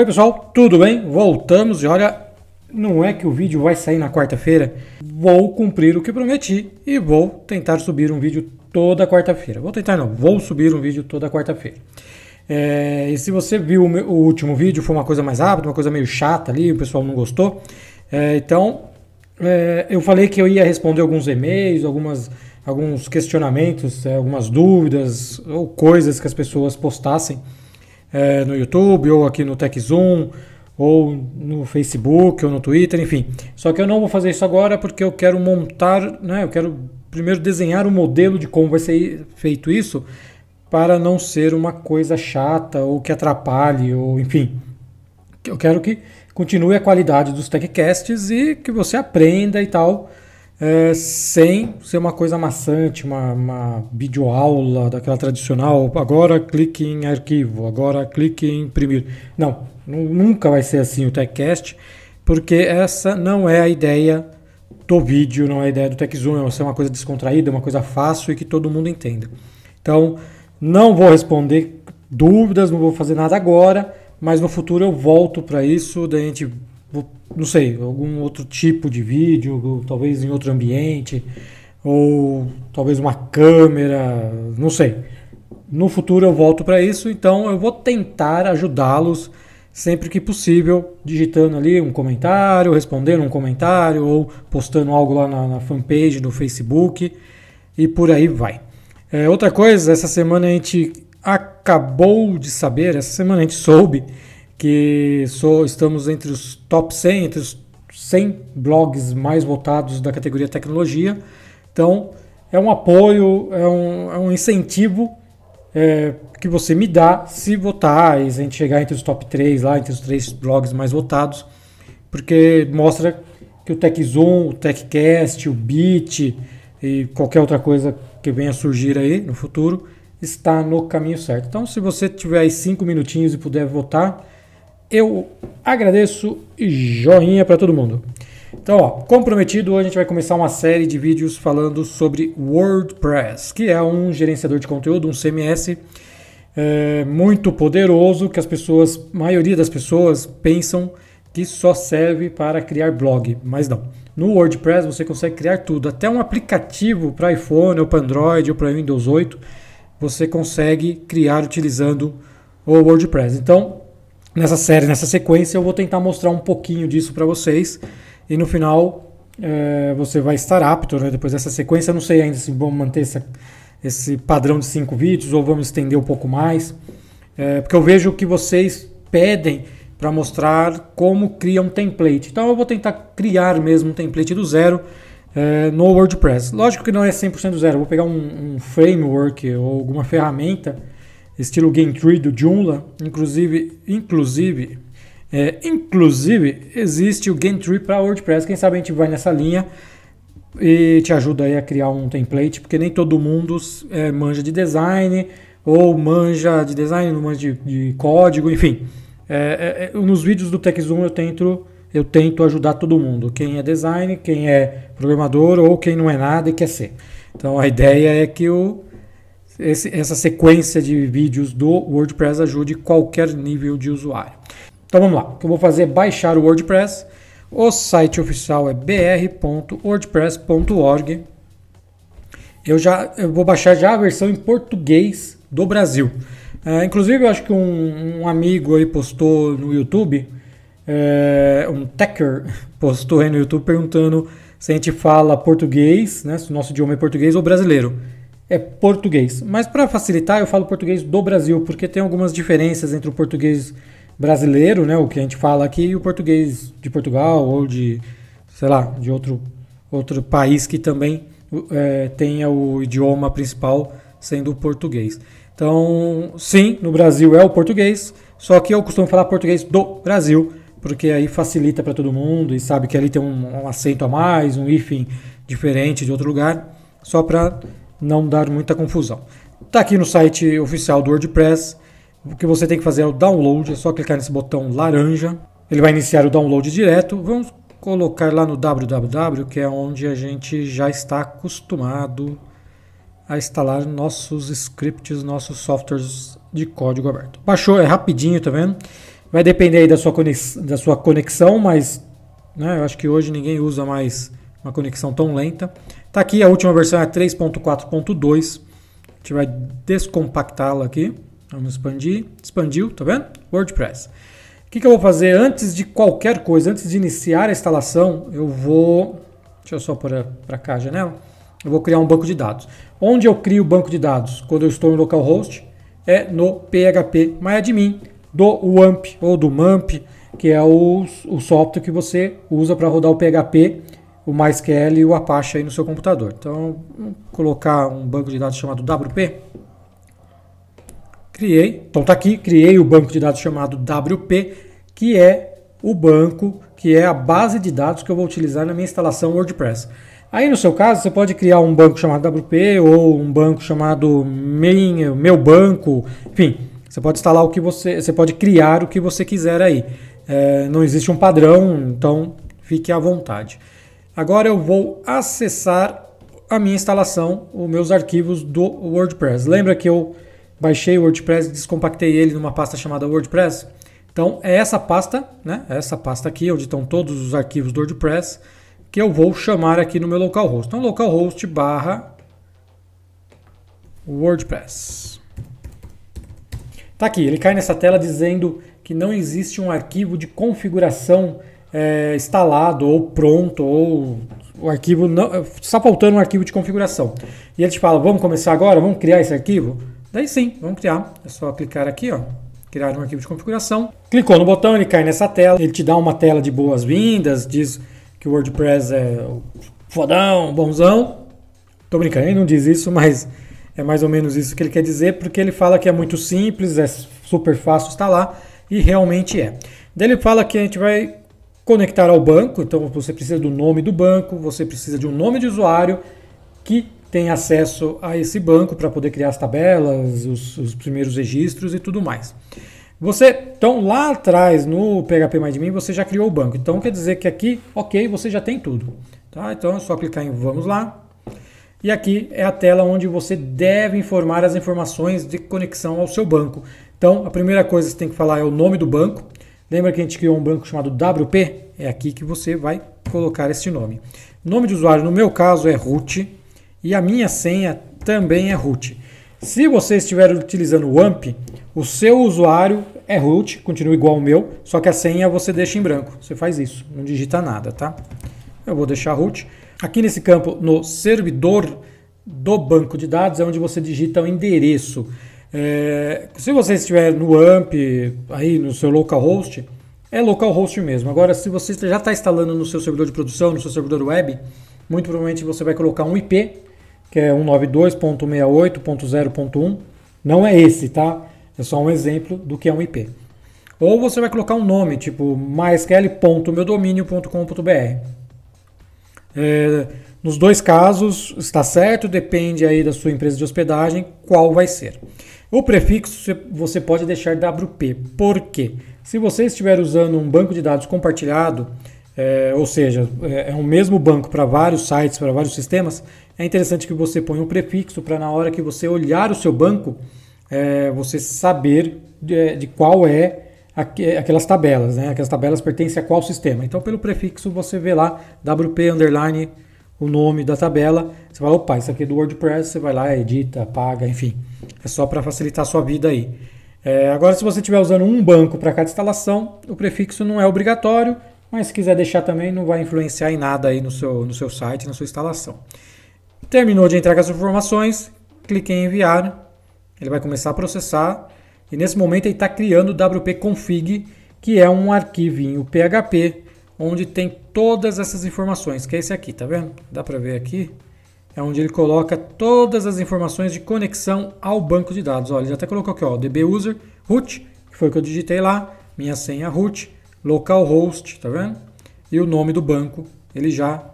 Oi pessoal, tudo bem? Voltamos e olha, não é que o vídeo vai sair na quarta-feira. Vou cumprir o que prometi e vou tentar subir um vídeo toda quarta-feira. Vou tentar não, vou subir um vídeo toda quarta-feira. É, e se você viu o, meu, o, último vídeo, foi uma coisa mais rápida, uma coisa meio chata ali, o pessoal não gostou. É, então, é, eu falei que eu ia responder alguns e-mails, algumas, alguns questionamentos, é, algumas dúvidas ou coisas que as pessoas postassem é, no YouTube, ou aqui no TechZoom, ou no Facebook, ou no Twitter, enfim. Só que eu não vou fazer isso agora porque eu quero montar, né, eu quero primeiro desenhar o um modelo de como vai ser feito isso, para não ser uma coisa chata ou que atrapalhe, ou enfim. Eu quero que continue a qualidade dos techcasts e que você aprenda e tal é, sem ser uma coisa maçante, uma, uma videoaula daquela tradicional, agora clique em arquivo, agora clique em imprimir. Não, nunca vai ser assim o TechCast, porque essa não é a ideia do vídeo, não é a ideia do TechZoom, é ser uma coisa descontraída, uma coisa fácil e que todo mundo entenda. Então, não vou responder dúvidas, não vou fazer nada agora, mas no futuro eu volto para isso, daí a gente não sei, algum outro tipo de vídeo, talvez em outro ambiente, ou talvez uma câmera, não sei. No futuro eu volto para isso, então eu vou tentar ajudá-los sempre que possível, digitando ali um comentário, respondendo um comentário ou postando algo lá na, na fanpage do Facebook e por aí vai. É, outra coisa, essa semana a gente acabou de saber, essa semana a gente soube que sou, estamos entre os top 100, entre os 100 blogs mais votados da categoria tecnologia. Então, é um apoio, é um, é um incentivo é, que você me dá se votar e se a gente chegar entre os top 3 lá, entre os três blogs mais votados, porque mostra que o TechZoom, o TechCast, o Bit e qualquer outra coisa que venha surgir aí no futuro está no caminho certo. Então, se você tiver aí 5 minutinhos e puder votar, eu agradeço e joinha para todo mundo. Então, ó, comprometido, hoje a gente vai começar uma série de vídeos falando sobre WordPress, que é um gerenciador de conteúdo, um CMS é, muito poderoso que as pessoas, a maioria das pessoas pensam que só serve para criar blog, mas não. No WordPress você consegue criar tudo, até um aplicativo para iPhone ou para Android ou para Windows 8, você consegue criar utilizando o WordPress. Então, nessa série, nessa sequência, eu vou tentar mostrar um pouquinho disso para vocês. E no final é, você vai estar apto né, depois dessa sequência. Eu não sei ainda se vamos manter essa, esse padrão de cinco vídeos ou vamos estender um pouco mais. É, porque eu vejo que vocês pedem para mostrar como cria um template. Então eu vou tentar criar mesmo um template do zero é, no WordPress. Lógico que não é 100% do zero, eu vou pegar um, um framework ou alguma ferramenta estilo Game Tree do Joomla. Inclusive, inclusive, é, inclusive existe o Game Tree para WordPress. Quem sabe a gente vai nessa linha e te ajuda aí a criar um template, porque nem todo mundo é, manja de design ou manja de design, não manja de, de código, enfim. É, é, é nos vídeos do TechZoom eu tento, eu tento ajudar todo mundo, quem é design, quem é programador ou quem não é nada e quer ser. Então a ideia é que o esse, essa sequência de vídeos do WordPress ajude qualquer nível de usuário. Então vamos lá, o que eu vou fazer é baixar o WordPress. O site oficial é br.wordpress.org. Eu já eu vou baixar já a versão em português do Brasil. É, inclusive, eu acho que um, um, amigo aí postou no YouTube, é, um techer postou aí no YouTube perguntando se a gente fala português, né, se o nosso idioma é português ou brasileiro é português. Mas para facilitar, eu falo português do Brasil, porque tem algumas diferenças entre o português brasileiro, né, o que a gente fala aqui, e o português de Portugal ou de, sei lá, de outro, outro país que também é, tenha o idioma principal sendo o português. Então, sim, no Brasil é o português, só que eu costumo falar português do Brasil, porque aí facilita para todo mundo e sabe que ali tem um, um acento a mais, um hífen diferente de outro lugar, só para não dar muita confusão. Está aqui no site oficial do WordPress. O que você tem que fazer é o download, é só clicar nesse botão laranja. Ele vai iniciar o download direto. Vamos colocar lá no www, que é onde a gente já está acostumado a instalar nossos scripts, nossos softwares de código aberto. Baixou, é rapidinho, tá vendo? Vai depender aí da sua conexão, da sua conexão mas né, eu acho que hoje ninguém usa mais uma conexão tão lenta. Está aqui a última versão é 3.4.2. A gente vai descompactá-la aqui. Vamos expandir. Expandiu, tá vendo? WordPress. O que, que eu vou fazer antes de qualquer coisa, antes de iniciar a instalação, eu vou. Deixa eu só pôr para cá a janela. Eu vou criar um banco de dados. Onde eu crio o banco de dados quando eu estou no localhost é no PHP MyAdmin é do WAMP ou do MAMP, que é o, o software que você usa para rodar o PHP o MySQL e o Apache aí no seu computador. Então, vou colocar um banco de dados chamado WP. Criei, então está aqui, criei o banco de dados chamado WP, que é o banco, que é a base de dados que eu vou utilizar na minha instalação WordPress. Aí no seu caso, você pode criar um banco chamado WP ou um banco chamado main, meu banco, enfim, você pode instalar o que você, você pode criar o que você quiser aí. É, não existe um padrão, então fique à vontade. Agora eu vou acessar a minha instalação, os meus arquivos do WordPress. Lembra que eu baixei o WordPress e descompactei ele numa pasta chamada WordPress? Então é essa pasta, né? É essa pasta aqui, onde estão todos os arquivos do WordPress, que eu vou chamar aqui no meu localhost. Então localhost barra WordPress. Tá aqui, ele cai nessa tela dizendo que não existe um arquivo de configuração é, instalado ou pronto ou o arquivo não, só faltando um arquivo de configuração. E ele te fala, vamos começar agora, vamos criar esse arquivo? Daí sim, vamos criar. É só clicar aqui, ó, criar um arquivo de configuração. Clicou no botão, ele cai nessa tela, ele te dá uma tela de boas-vindas, diz que o WordPress é fodão, bonzão. Tô brincando, ele não diz isso, mas é mais ou menos isso que ele quer dizer, porque ele fala que é muito simples, é super fácil instalar e realmente é. Daí ele fala que a gente vai conectar ao banco, então você precisa do nome do banco, você precisa de um nome de usuário que tem acesso a esse banco para poder criar as tabelas, os, os, primeiros registros e tudo mais. Você, então lá atrás no PHP MyAdmin você já criou o banco. Então quer dizer que aqui, OK, você já tem tudo. Tá? Então é só clicar em vamos lá. E aqui é a tela onde você deve informar as informações de conexão ao seu banco. Então, a primeira coisa que você tem que falar é o nome do banco. Lembra que a gente criou um banco chamado WP? É aqui que você vai colocar esse nome. Nome de usuário, no meu caso, é root e a minha senha também é root. Se você estiver utilizando o AMP, o seu usuário é root, continua igual ao meu, só que a senha você deixa em branco. Você faz isso, não digita nada, tá? Eu vou deixar root. Aqui nesse campo, no servidor do banco de dados, é onde você digita o endereço. É, se você estiver no AMP, aí no seu localhost, é localhost mesmo. Agora, se você já está instalando no seu servidor de produção, no seu servidor web, muito provavelmente você vai colocar um IP, que é 192.68.0.1. Não é esse, tá? É só um exemplo do que é um IP. Ou você vai colocar um nome, tipo mysql.meudomínio.com.br. É, nos dois casos, está certo, depende aí da sua empresa de hospedagem qual vai ser. O prefixo você pode deixar WP, por quê? Se você estiver usando um banco de dados compartilhado, é, ou seja, é, um é mesmo banco para vários sites, para vários sistemas, é interessante que você ponha um prefixo para na hora que você olhar o seu banco, é, você saber de, é, de qual é, é aquelas tabelas, né? Aquelas tabelas pertencem a qual sistema. Então, pelo prefixo, você vê lá WP underline o nome da tabela, você vai, opa, isso aqui é do WordPress, você vai lá, edita, paga, enfim. É só para facilitar a sua vida aí. É, agora, se você estiver usando um banco para cada instalação, o prefixo não é obrigatório, mas se quiser deixar também, não vai influenciar em nada aí no seu, no seu site, na sua instalação. Terminou de entrar as informações, clique em enviar, ele vai começar a processar, e nesse momento ele está criando o wp-config, que é um arquivinho PHP onde tem todas essas informações, que é esse aqui, tá vendo? Dá para ver aqui. É onde ele coloca todas as informações de conexão ao banco de dados. Olha, ele até colocou aqui, ó, DB user, root, que foi o que eu digitei lá, minha senha root, localhost, tá vendo? E o nome do banco, ele já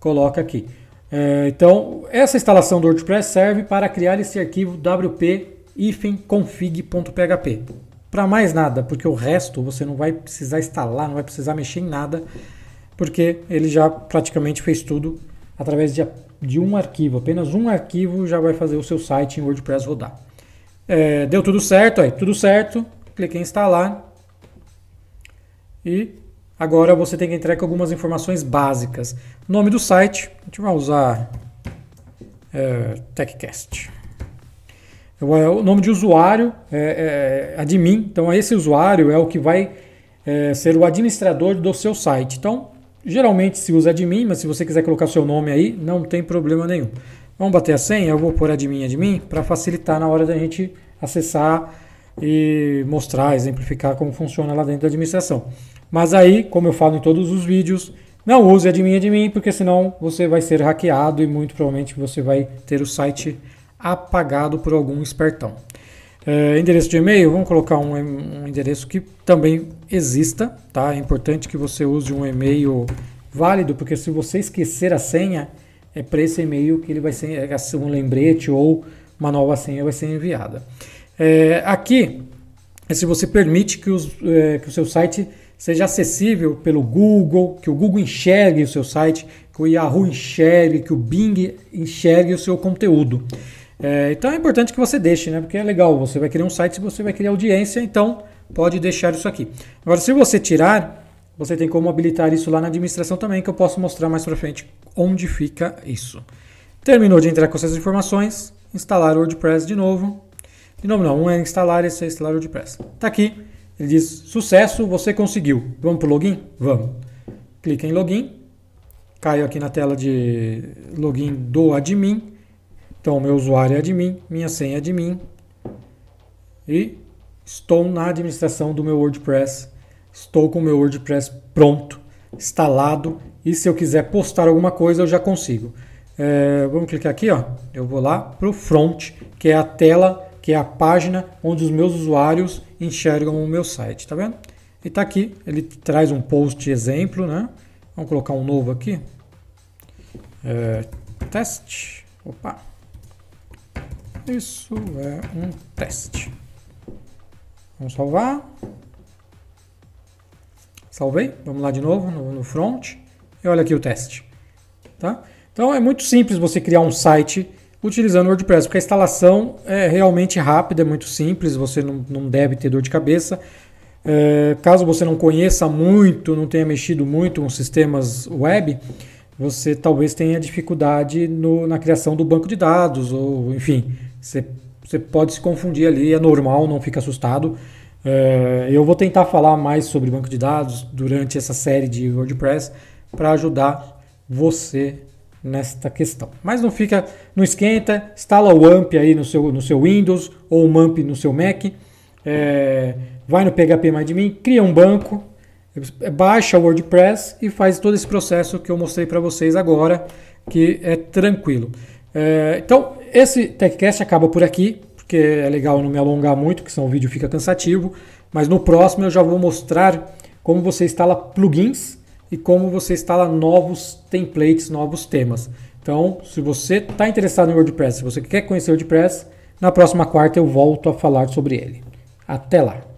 coloca aqui. É, então, essa instalação do WordPress serve para criar esse arquivo wp-config.php para mais nada, porque o resto você não vai precisar instalar, não vai precisar mexer em nada, porque ele já praticamente fez tudo através de, de um arquivo. Apenas um arquivo já vai fazer o seu site em WordPress rodar. É, deu tudo certo, aí, tudo certo. Clique em instalar. E agora você tem que entrar com algumas informações básicas. Nome do site, a gente vai usar é, TechCast o nome de usuário é, é, é admin, então esse usuário é o que vai é, ser o administrador do seu site. Então, geralmente se usa admin, mas se você quiser colocar seu nome aí, não tem problema nenhum. Vamos bater a senha, eu vou pôr admin admin para facilitar na hora da gente acessar e mostrar, exemplificar como funciona lá dentro da administração. Mas aí, como eu falo em todos os vídeos, não use admin admin, porque senão você vai ser hackeado e muito provavelmente você vai ter o site apagado por algum espertão. É, endereço de e-mail, vamos colocar um, um, endereço que também exista, tá? É importante que você use um e-mail válido, porque se você esquecer a senha, é para esse e-mail que ele vai ser é, assim, um lembrete ou uma nova senha vai ser enviada. É, aqui é se você permite que, os, é, que o seu site seja acessível pelo Google, que o Google enxergue o seu site, que o Yahoo enxergue, que o Bing enxergue o seu conteúdo. É, então é importante que você deixe, né? Porque é legal, você vai criar um site, você vai criar audiência, então pode deixar isso aqui. Agora, se você tirar, você tem como habilitar isso lá na administração também, que eu posso mostrar mais para frente onde fica isso. Terminou de entrar com essas informações, instalar o WordPress de novo. De novo não, um é instalar, esse é instalar o WordPress. Está aqui, ele diz sucesso, você conseguiu. Vamos para o login? Vamos. Clica em login, Caiu aqui na tela de login do admin então, meu usuário é admin, minha senha é admin e estou na administração do meu WordPress. Estou com o meu WordPress pronto, instalado e se eu quiser postar alguma coisa eu já consigo. É, vamos clicar aqui, ó. eu vou lá para o front, que é a tela, que é a página onde os meus usuários enxergam o meu site, tá vendo? E tá aqui, ele traz um post exemplo, né? Vamos colocar um novo aqui. É, teste. Opa. Isso é um teste. Vamos salvar. Salvei. Vamos lá de novo no, no front. E olha aqui o teste. Tá? Então é muito simples você criar um site utilizando o WordPress, porque a instalação é realmente rápida, é muito simples, você não, não deve ter dor de cabeça. É, caso você não conheça muito, não tenha mexido muito com sistemas web, você talvez tenha dificuldade no, na criação do banco de dados, ou enfim, você, pode se confundir ali, é normal, não fica assustado. É, eu vou tentar falar mais sobre banco de dados durante essa série de WordPress para ajudar você nesta questão. Mas não fica, não esquenta, instala o AMP aí no seu, no seu Windows ou o MAMP no seu Mac, é, vai no PHP MyAdmin, cria um banco, baixa o WordPress e faz todo esse processo que eu mostrei para vocês agora, que é tranquilo. É, então, esse TechCast acaba por aqui, porque é legal não me alongar muito, porque senão o vídeo fica cansativo. Mas no próximo eu já vou mostrar como você instala plugins e como você instala novos templates, novos temas. Então, se você está interessado em WordPress, se você quer conhecer o WordPress, na próxima quarta eu volto a falar sobre ele. Até lá!